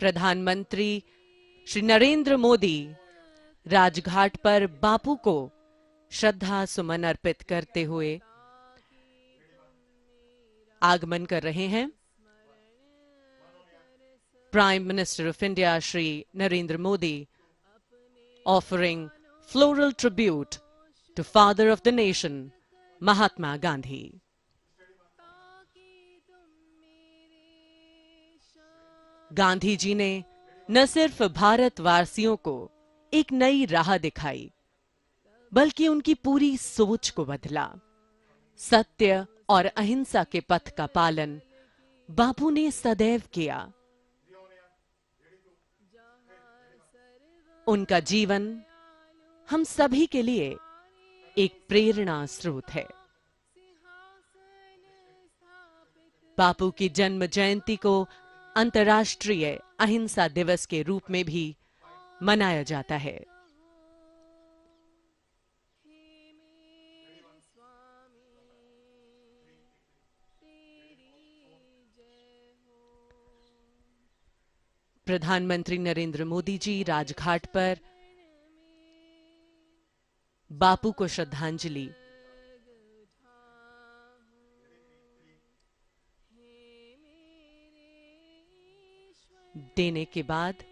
प्रधानमंत्री श्री नरेंद्र मोदी राजघाट पर बापू को श्रद्धा सुमन अर्पित करते हुए आगमन कर रहे हैं prime minister of India Shri Narendra Modi offering floral tribute to father of the nation Mahatma Gandhi Gandhi ji ने न सिर्फ भारतवासियों को एक नई राह दिखाई बल्कि उनकी पूरी सोच को बदला सत्य और अहिंसा के पथ का पालन बापू ने सदैव किया उनका जीवन हम सभी के लिए एक प्रेरणा स्रोत है बापू की जन्म जयंती को अंतर्राष्ट्रीय अहिंसा दिवस के रूप में भी मनाया जाता है प्रधानमंत्री नरेंद्र मोदी जी राजघाट पर बापू को श्रद्धांजलि देने के बाद